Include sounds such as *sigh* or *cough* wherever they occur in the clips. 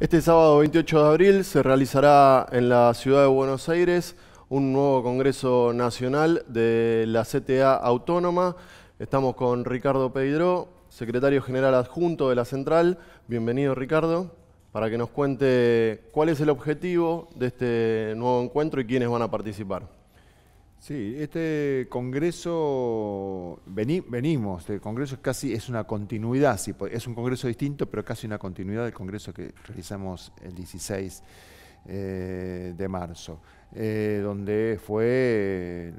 Este sábado 28 de abril se realizará en la ciudad de Buenos Aires un nuevo Congreso Nacional de la CTA Autónoma. Estamos con Ricardo Pedro, secretario general adjunto de la Central. Bienvenido Ricardo, para que nos cuente cuál es el objetivo de este nuevo encuentro y quiénes van a participar. Sí, este congreso, venimos, este congreso es casi, es una continuidad, es un congreso distinto, pero casi una continuidad del congreso que realizamos el 16 eh, de marzo, eh, donde fue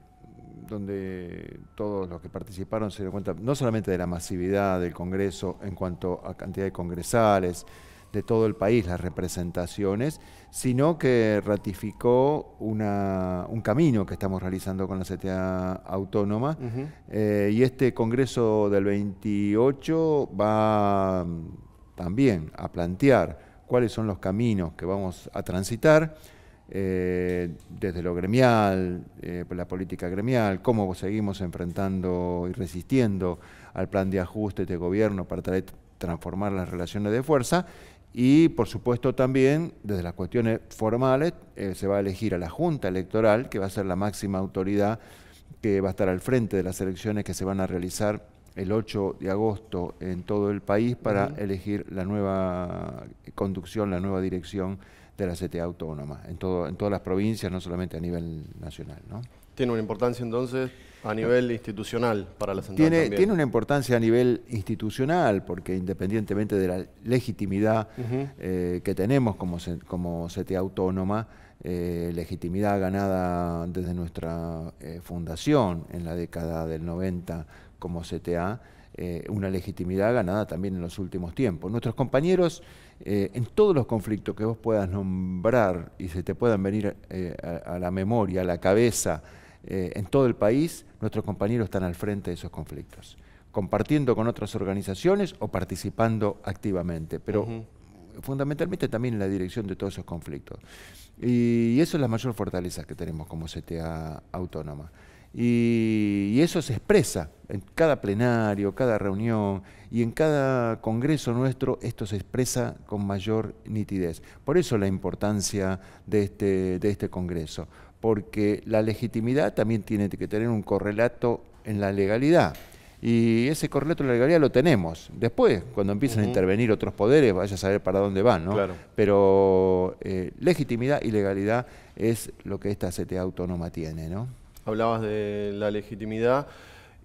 donde todos los que participaron se dieron cuenta no solamente de la masividad del Congreso en cuanto a cantidad de congresales, de todo el país las representaciones, sino que ratificó un camino que estamos realizando con la CTA autónoma. Eh, y este Congreso del 28 va mm, también a plantear cuáles son los caminos que vamos a transitar. Eh, desde lo gremial, eh, la política gremial, cómo seguimos enfrentando y resistiendo al plan de ajuste de gobierno para transformar las relaciones de fuerza y, por supuesto, también, desde las cuestiones formales, eh, se va a elegir a la Junta Electoral, que va a ser la máxima autoridad que va a estar al frente de las elecciones que se van a realizar el 8 de agosto en todo el país para elegir la nueva conducción, la nueva dirección de la CTA autónoma, en, todo, en todas las provincias, no solamente a nivel nacional. ¿no? Tiene una importancia entonces a nivel institucional para la central tiene, tiene una importancia a nivel institucional, porque independientemente de la legitimidad eh, que tenemos como, CTA autónoma, eh, legitimidad ganada desde nuestra eh, fundación en la década del 90 como CTA, una legitimidad ganada también en los últimos tiempos. Nuestros compañeros, en todos los conflictos que vos puedas nombrar y se te puedan venir a, la memoria, a la cabeza, eh, en todo el país, nuestros compañeros están al frente de esos conflictos, compartiendo con otras organizaciones o participando activamente, pero fundamentalmente también en la dirección de todos esos conflictos. Y eso es la mayor fortaleza que tenemos como CTA autónoma. Y, eso se expresa en cada plenario, cada reunión y en cada congreso nuestro, esto se expresa con mayor nitidez. Por eso la importancia de este, de este congreso, porque la legitimidad también tiene que tener un correlato en la legalidad. Y ese correlato en la legalidad lo tenemos. Después, cuando empiezan a intervenir otros poderes, vaya a saber para dónde van, ¿no? Pero eh, legitimidad y legalidad es lo que esta CTA autónoma tiene, ¿no? Hablabas de la legitimidad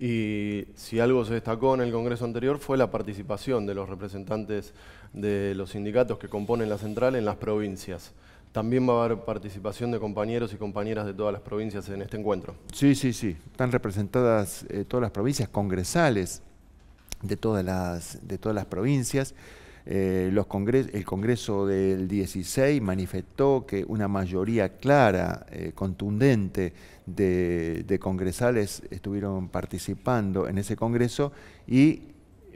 y si algo se destacó en el Congreso anterior fue la participación de los representantes de los sindicatos que componen la central en las provincias. También va a haber participación de compañeros y compañeras de todas las provincias en este encuentro. Sí, sí, sí. Están representadas eh, todas las provincias, congresales de todas las, de todas las provincias. Eh, los congres el Congreso del 16 manifestó que una mayoría clara, eh, contundente de, de, congresales estuvieron participando en ese Congreso y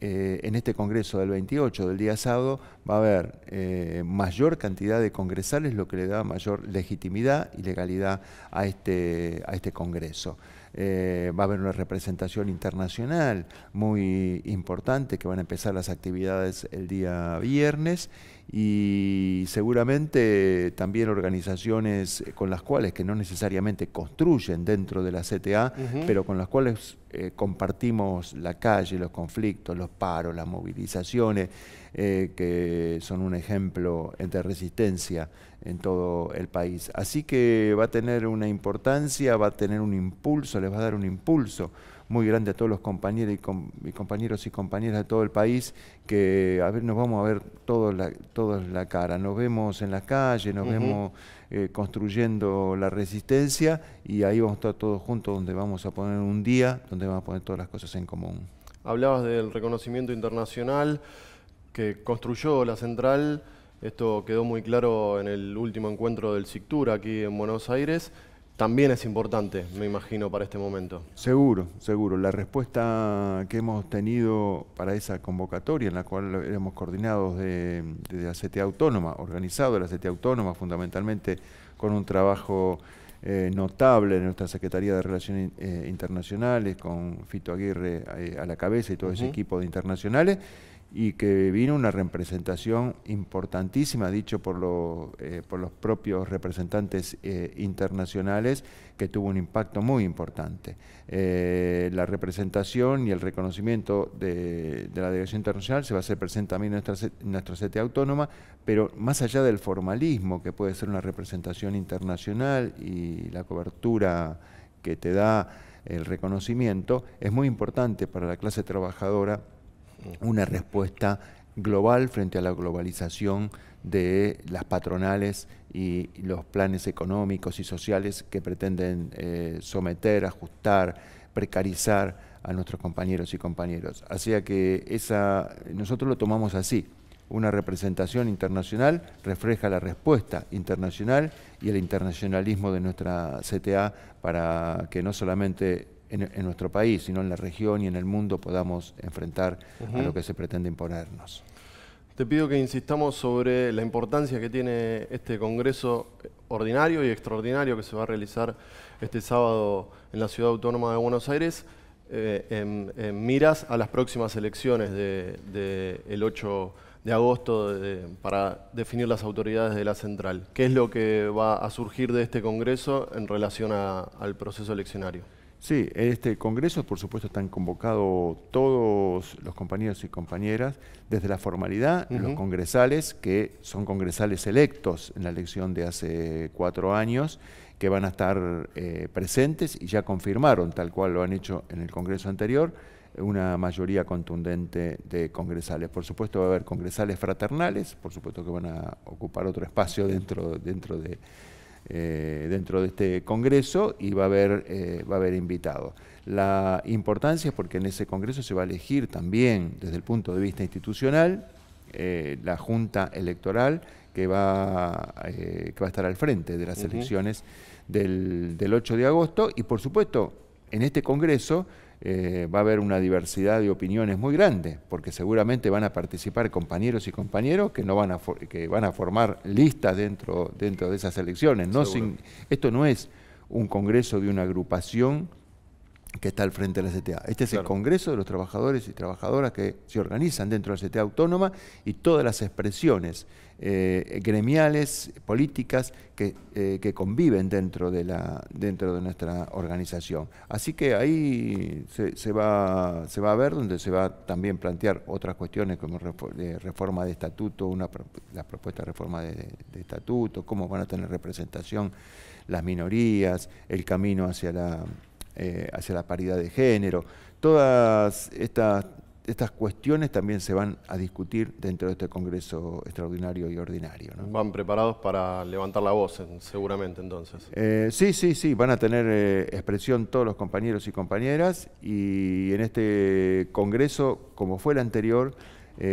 eh, en este Congreso del 28, del día sábado, va a haber eh, mayor cantidad de congresales, lo que le da mayor legitimidad y legalidad a este, a este Congreso. Eh, va a haber una representación internacional muy importante que van a empezar las actividades el día viernes y seguramente también organizaciones eh, con las cuales, que no necesariamente construyen dentro de la CTA, pero con las cuales eh, compartimos la calle, los conflictos, los paros, las movilizaciones, eh, que son un ejemplo de resistencia en todo el país. Así que va a tener una importancia, va a tener un impulso, les va a dar un impulso muy grande a todos los compañeros y, compañeros y compañeras de todo el país, que a ver, nos vamos a ver todos la, cara, nos vemos en las calles, nos vemos eh, construyendo la resistencia y ahí vamos a estar todos juntos donde vamos a poner un día, donde vamos a poner todas las cosas en común. Hablabas del reconocimiento internacional que construyó la central. Esto quedó muy claro en el último encuentro del CICTUR aquí en Buenos Aires también es importante, me imagino, para este momento. Seguro, seguro. La respuesta que hemos tenido para esa convocatoria, en la cual éramos coordinados de, de la Autónoma, organizado de la CTA Autónoma, fundamentalmente con un trabajo eh, notable en nuestra Secretaría de Relaciones eh, Internacionales, con Fito Aguirre eh, a la cabeza y todo ese equipo de internacionales, y que vino una representación importantísima, dicho por, eh, por los propios representantes eh, internacionales, que tuvo un impacto muy importante. Eh, la representación y el reconocimiento de, la delegación internacional se va a hacer presente también en nuestra, nuestra sede autónoma, pero más allá del formalismo, que puede ser una representación internacional y la cobertura que te da el reconocimiento, es muy importante para la clase trabajadora una respuesta global frente a la globalización de las patronales y los planes económicos y sociales que pretenden eh, someter, ajustar, precarizar a nuestros compañeros y compañeras. Así que esa, nosotros lo tomamos así. Una representación internacional refleja la respuesta internacional y el internacionalismo de nuestra CTA para que no solamente en, nuestro país, sino en la región y en el mundo podamos enfrentar a lo que se pretende imponernos. Te pido que insistamos sobre la importancia que tiene este Congreso ordinario y extraordinario que se va a realizar este sábado en la Ciudad Autónoma de Buenos Aires, eh, en, miras a las próximas elecciones del de, 8 de agosto para definir las autoridades de la central. ¿Qué es lo que va a surgir de este Congreso en relación al proceso eleccionario? Sí, este Congreso, por supuesto, están convocados todos los compañeros y compañeras, desde la formalidad, los congresales, que son congresales electos en la elección de hace cuatro años, que van a estar eh, presentes y ya confirmaron, tal cual lo han hecho en el Congreso anterior, una mayoría contundente de congresales. Por supuesto va a haber congresales fraternales, por supuesto que van a ocupar otro espacio dentro, dentro de eh, dentro de este congreso y va a haber, eh, va a haber invitados. La importancia es porque en ese congreso se va a elegir también desde el punto de vista institucional eh, la junta electoral que va, eh, va a estar al frente de las elecciones del 8 de agosto y por supuesto en este congreso eh, va a haber una diversidad de opiniones muy grande, porque seguramente van a participar compañeros y compañeros que no van a que van a formar listas dentro, dentro de esas elecciones. No esto no es un congreso de una agrupación que está al frente de la CTA. Este es el Congreso de los Trabajadores y Trabajadoras que se organizan dentro de la CTA Autónoma y todas las expresiones eh, gremiales, políticas eh, que, conviven dentro de, la, dentro de nuestra organización. Así que ahí se, va, se va a ver donde se va también plantear otras cuestiones como reforma de estatuto, una, la propuesta de reforma de estatuto, cómo van a tener representación las minorías, el camino hacia la eh, hacia la paridad de género. Todas estas, estas cuestiones también se van a discutir dentro de este Congreso extraordinario y ordinario. Van preparados para levantar la voz, seguramente entonces. Eh, sí, sí, sí, van a tener eh, expresión todos los compañeros y compañeras y en este Congreso, como fue el anterior,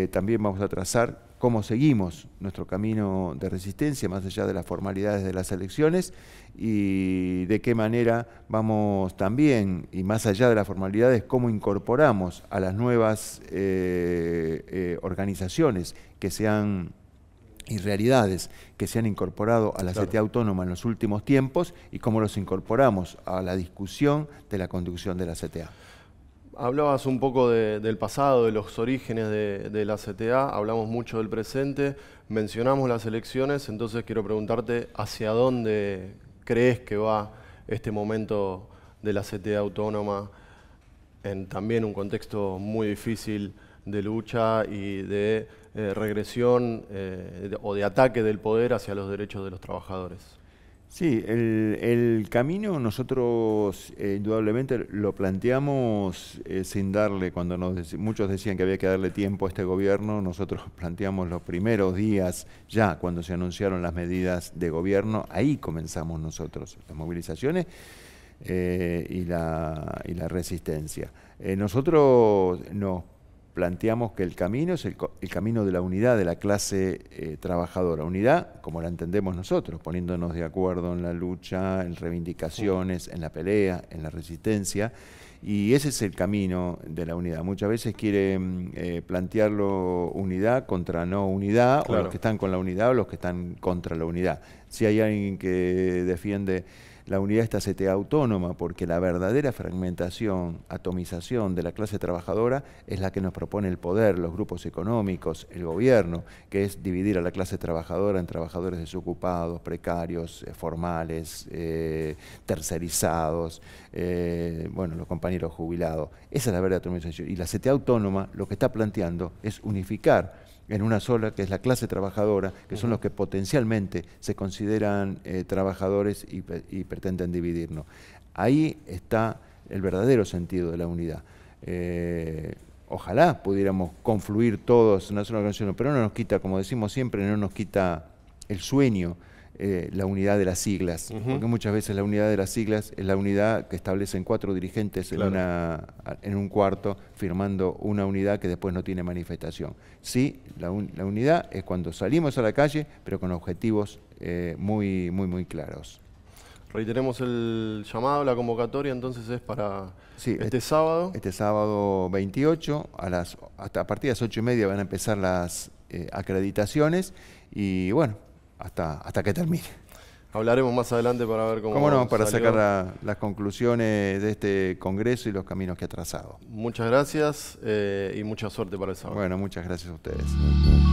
también vamos a trazar cómo seguimos nuestro camino de resistencia, más allá de las formalidades de las elecciones, y de qué manera vamos también, y más allá de las formalidades, cómo incorporamos a las nuevas eh, eh, organizaciones que sean y realidades que se han incorporado a la CTA Autónoma en los últimos tiempos y cómo los incorporamos a la discusión de la conducción de la CTA. Hablabas un poco del pasado, de los orígenes de, la CTA, hablamos mucho del presente, mencionamos las elecciones, entonces quiero preguntarte hacia dónde crees que va este momento de la CTA autónoma en también un contexto muy difícil de lucha y de eh, regresión eh, o de ataque del poder hacia los derechos de los trabajadores. Sí, el, camino nosotros eh, indudablemente lo planteamos eh, sin darle, cuando muchos decían que había que darle tiempo a este gobierno, nosotros *laughs* planteamos los primeros días ya cuando se anunciaron las medidas de gobierno, ahí comenzamos nosotros las movilizaciones eh, y, la, la resistencia. nosotros nos planteamos que el camino es el, camino de la unidad de la clase eh, trabajadora. Unidad como la entendemos nosotros, poniéndonos de acuerdo en la lucha, en reivindicaciones, en la pelea, en la resistencia. Y ese es el camino de la unidad. Muchas veces quieren mm, eh, plantearlo unidad contra no unidad, o los que están con la unidad o los que están contra la unidad. Si hay alguien que defiende la unidad está CTE autónoma, porque la verdadera fragmentación, atomización de la clase trabajadora es la que nos propone el poder, los grupos económicos, el gobierno, que es dividir a la clase trabajadora en trabajadores desocupados, precarios, eh, formales, eh, tercerizados, eh, bueno, los compañeros jubilados. Esa es la verdadera atomización. Y la CTA autónoma lo que está planteando es unificar en una sola, que es la clase trabajadora, que son los que potencialmente se consideran eh, trabajadores y, pretenden dividirnos. Ahí está el verdadero sentido de la unidad. Eh, ojalá pudiéramos confluir todos en una sola organización, pero no nos quita, como decimos siempre, no nos quita el sueño eh, la unidad de las siglas, porque muchas veces la unidad de las siglas es la unidad que establecen cuatro dirigentes en, una, en un cuarto firmando una unidad que después no tiene manifestación. Sí, la, unidad es cuando salimos a la calle, pero con objetivos eh, muy, muy, muy claros. Reiteremos el llamado, la convocatoria entonces es para este, este, sábado. Este sábado 28, a, las, hasta, partir de las 8 y media van a empezar las eh, acreditaciones y bueno, hasta, que termine. Hablaremos más adelante para ver cómo. ¿Cómo Para sacar las conclusiones de este congreso y los caminos que ha trazado. Muchas gracias eh, y mucha suerte para el sábado. Bueno, muchas gracias a ustedes.